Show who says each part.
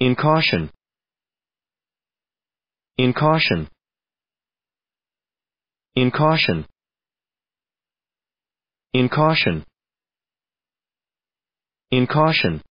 Speaker 1: In caution. In caution. In caution. In caution. In caution.